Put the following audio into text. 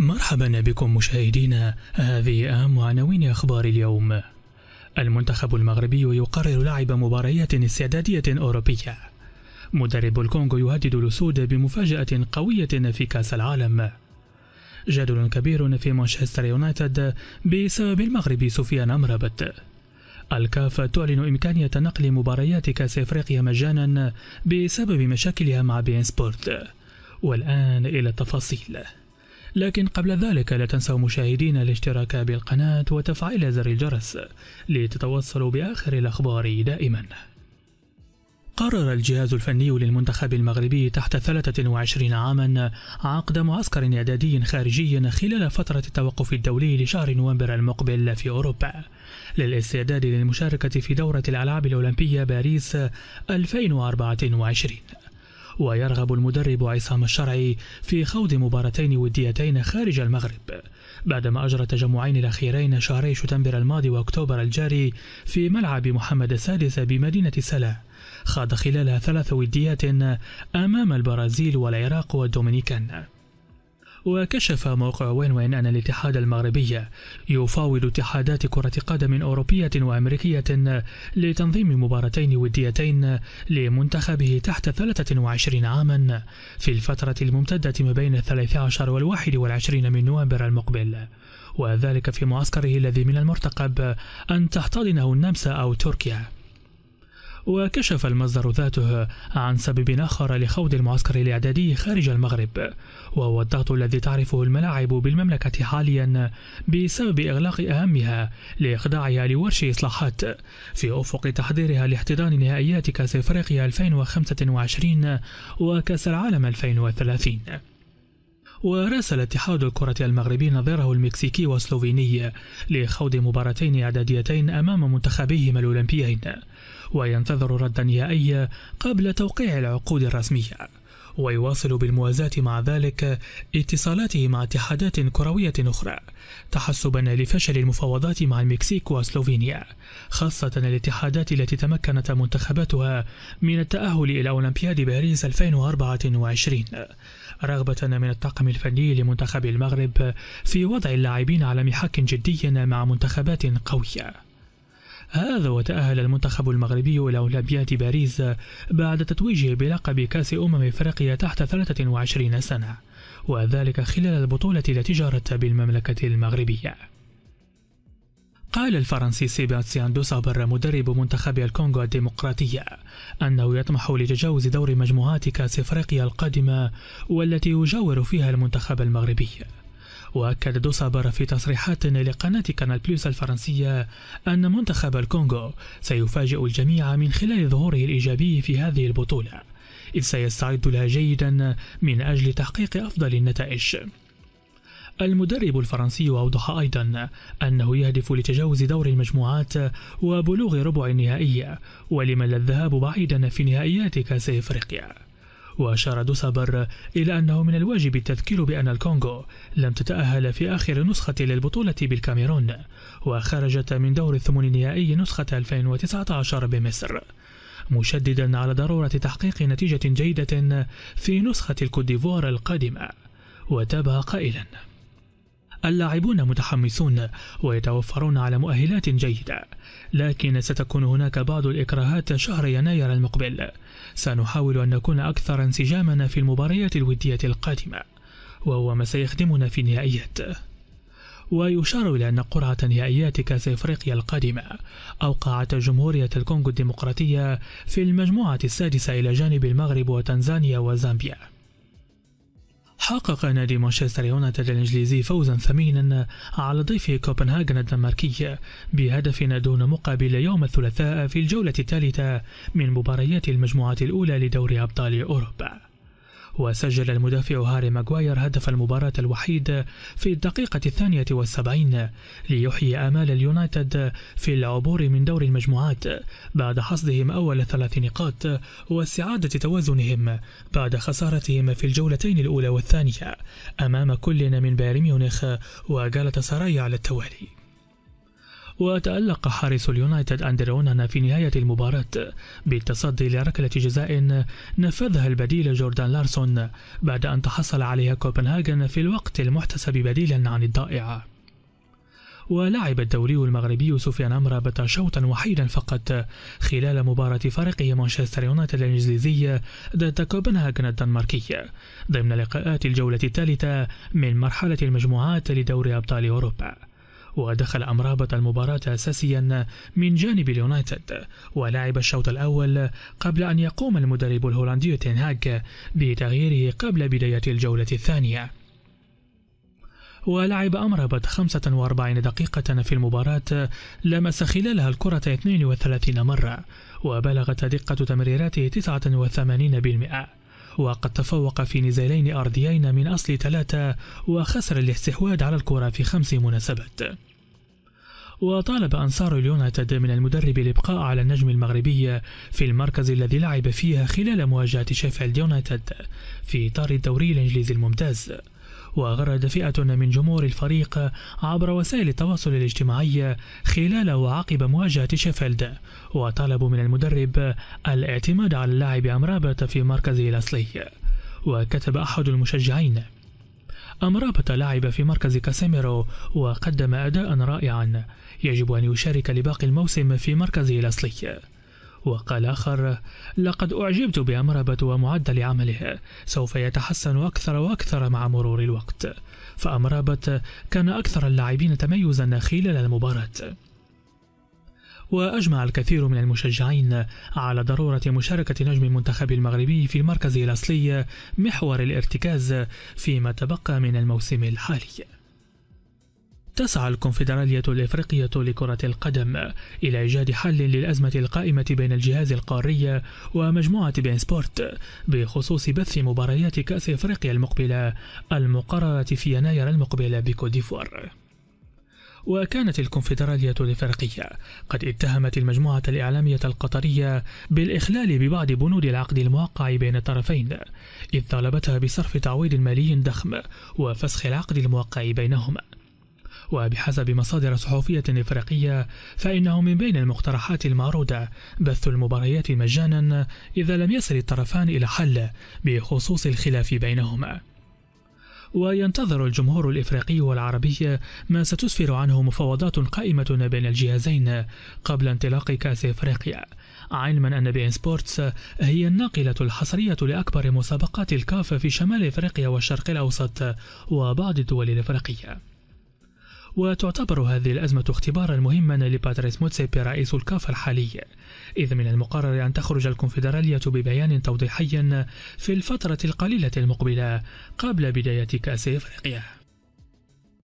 مرحبا بكم مشاهدينا هذه أهم عناوين أخبار اليوم المنتخب المغربي يقرر لعب مباريات استعدادية أوروبية مدرب الكونغو يهدد الأسود بمفاجأة قوية في كأس العالم جدل كبير في مانشستر يونايتد بسبب المغرب سفيان امرابط الكاف تعلن إمكانية نقل مباريات كأس إفريقيا مجانا بسبب مشاكلها مع بين سبورت والآن إلى التفاصيل لكن قبل ذلك لا تنسوا مشاهدينا الاشتراك بالقناة وتفعيل زر الجرس لتتوصلوا بآخر الأخبار دائما قرر الجهاز الفني للمنتخب المغربي تحت 23 عاما عقد معسكر إعدادي خارجي خلال فترة التوقف الدولي لشهر نوفمبر المقبل في أوروبا للاستعداد للمشاركة في دورة الألعاب الأولمبية باريس 2024 ويرغب المدرب عصام الشرعي في خوض مباراتين وديتين خارج المغرب بعدما أجرى التجمعين الأخيرين شهري شتنبر الماضي وأكتوبر الجاري في ملعب محمد السادس بمدينة سلا خاض خلالها ثلاث وديات أمام البرازيل والعراق والدومينيكان وكشف موقع وين وين أن الاتحاد المغربي يفاوض اتحادات كرة قدم أوروبية وأمريكية لتنظيم مباراتين وديتين لمنتخبه تحت 23 عاما في الفترة الممتدة ما بين 13 وال 21 من نوفمبر المقبل وذلك في معسكره الذي من المرتقب أن تحتضنه النمسا أو تركيا وكشف المصدر ذاته عن سبب آخر لخوض المعسكر الإعدادي خارج المغرب وهو الضغط الذي تعرفه الملاعب بالمملكة حاليا بسبب إغلاق أهمها لإخضاعها لورش إصلاحات في أفق تحضيرها لاحتضان نهائيات كأس إفريقيا 2025 وكأس العالم 2030 وراسل اتحاد الكرة المغربي نظيره المكسيكي والسلوفيني لخوض مباراتين إعداديتين أمام منتخبيهما الأولمبيين وينتظر ردا نهائي قبل توقيع العقود الرسمية ويواصل بالموازاة مع ذلك اتصالاته مع اتحادات كروية أخرى تحسبا لفشل المفاوضات مع المكسيك وسلوفينيا خاصة الاتحادات التي تمكنت منتخباتها من التأهل إلى أولمبياد باريس 2024 رغبة من الطاقم الفني لمنتخب المغرب في وضع اللاعبين على محك جدي مع منتخبات قوية هذا وتأهل المنتخب المغربي إلى أولمبياد باريس بعد تتويجه بلقب كأس أمم إفريقيا تحت 23 سنة وذلك خلال البطولة التي جرت بالمملكة المغربية قال الفرنسي سيباستيان دوسابر مدرب منتخب الكونغو الديمقراطية أنه يطمح لتجاوز دور مجموعات كأس إفريقيا القادمة والتي يجاور فيها المنتخب المغربي وأكد دوسابر في تصريحات لقناة كانال بلوس الفرنسية أن منتخب الكونغو سيفاجئ الجميع من خلال ظهوره الإيجابي في هذه البطولة إذ سيستعد لها جيدا من أجل تحقيق أفضل النتائج المدرب الفرنسي أوضح أيضا أنه يهدف لتجاوز دور المجموعات وبلوغ ربع النهائي ولمن الذهاب بعيدا في نهائيات كأس إفريقيا وأشار دوسابر إلى أنه من الواجب التذكير بأن الكونغو لم تتأهل في آخر نسخة للبطولة بالكاميرون وخرجت من دور الثمن النهائي نسخة 2019 بمصر مشددا على ضرورة تحقيق نتيجة جيدة في نسخة الكوت القادمة وتابع قائلا اللاعبون متحمسون ويتوفرون على مؤهلات جيدة لكن ستكون هناك بعض الإكراهات شهر يناير المقبل سنحاول أن نكون أكثر انسجاما في المباريات الودية القادمة وهو ما سيخدمنا في النهائيات ويشار إلى أن قرعة نهائيات كأس إفريقيا القادمة أوقعت جمهورية الكونغو الديمقراطية في المجموعة السادسة إلى جانب المغرب وتنزانيا وزامبيا حقق نادي مانشستر يونايتد الإنجليزي فوزا ثمينا على ضيف كوبنهاغن الدنماركي بهدف دون مقابل يوم الثلاثاء في الجولة الثالثة من مباريات المجموعة الأولى لدوري أبطال أوروبا وسجل المدافع هاري ماغواير هدف المباراة الوحيد في الدقيقة الثانية والسبعين ليحيي آمال اليونايتد في العبور من دور المجموعات بعد حصدهم أول ثلاث نقاط واستعادة توازنهم بعد خسارتهم في الجولتين الأولى والثانية أمام كل من بايرن ميونخ وجالة سراي على التوالي وتألق حارس اليونايتد أندرونان في نهاية المباراة بالتصدي لركلة جزاء نفذها البديل جوردان لارسون بعد أن تحصل عليها كوبنهاجن في الوقت المحتسب بديلا عن الضائع ولعب الدوري المغربي سفيان امرابط شوطا وحيدا فقط خلال مباراة فريقه مانشستر يونايتد الإنجليزي ضد كوبنهاجن الدنماركي ضمن لقاءات الجولة الثالثة من مرحلة المجموعات لدوري أبطال أوروبا ودخل رابط المباراة أساسيا من جانب اليونايتد ولعب الشوط الأول قبل أن يقوم المدرب الهولندي تنهاك بتغييره قبل بداية الجولة الثانية ولعب أمربت 45 دقيقة في المباراة لمس خلالها الكرة 32 مرة وبلغت دقة تمريراته 89% وقد تفوق في نزالين أرضيين من أصل ثلاثة وخسر الاستحواذ على الكرة في خمس مناسبات وطالب أنصار اليونايتد من المدرب الإبقاء على النجم المغربي في المركز الذي لعب فيه خلال مواجهة شيفيلد يونايتد في إطار الدوري الإنجليزي الممتاز وغرد فئة من جمهور الفريق عبر وسائل التواصل الاجتماعي خلال وعقب مواجهة شيفيلد وطلبوا من المدرب الاعتماد على اللاعب أمرابط في مركزه الأصلي وكتب أحد المشجعين أمرابط لعب في مركز كاسيميرو وقدم أداء رائعا يجب أن يشارك لباقي الموسم في مركزه الأصلي وقال آخر لقد أعجبت بأمربة ومعدل عمله سوف يتحسن أكثر وأكثر مع مرور الوقت فأمربة كان أكثر اللاعبين تميزا خلال المباراة وأجمع الكثير من المشجعين على ضرورة مشاركة نجم المنتخب المغربي في المركز الأصلي محور الارتكاز فيما تبقى من الموسم الحالي تسعى الكونفدرالية الإفريقية لكرة القدم إلى إيجاد حل للأزمة القائمة بين الجهاز القاري ومجموعة بين سبورت بخصوص بث مباريات كأس إفريقيا المقبلة المقررة في يناير المقبل بكوت ديفوار. وكانت الكونفدرالية الإفريقية قد اتهمت المجموعة الإعلامية القطرية بالإخلال ببعض بنود العقد الموقع بين الطرفين، إذ طالبتها بصرف تعويض مالي ضخم وفسخ العقد الموقع بينهما، وبحسب مصادر صحفية إفريقية فإنه من بين المقترحات المعروضة بث المباريات مجانا إذا لم يصل الطرفان إلى حل بخصوص الخلاف بينهما وينتظر الجمهور الإفريقي والعربي ما ستسفر عنه مفاوضات قائمة بين الجهازين قبل انطلاق كأس إفريقيا علما أن بي إن سبورتس هي الناقلة الحصرية لأكبر مسابقات الكاف في شمال إفريقيا والشرق الأوسط وبعض الدول الإفريقية وتعتبر هذه الأزمة اختبارا مهما لباتريس موتسيبي رئيس الكاف الحالي إذ من المقرر أن تخرج الكونفدرالية ببيان توضيحي في الفترة القليلة المقبلة قبل بداية كأس إفريقيا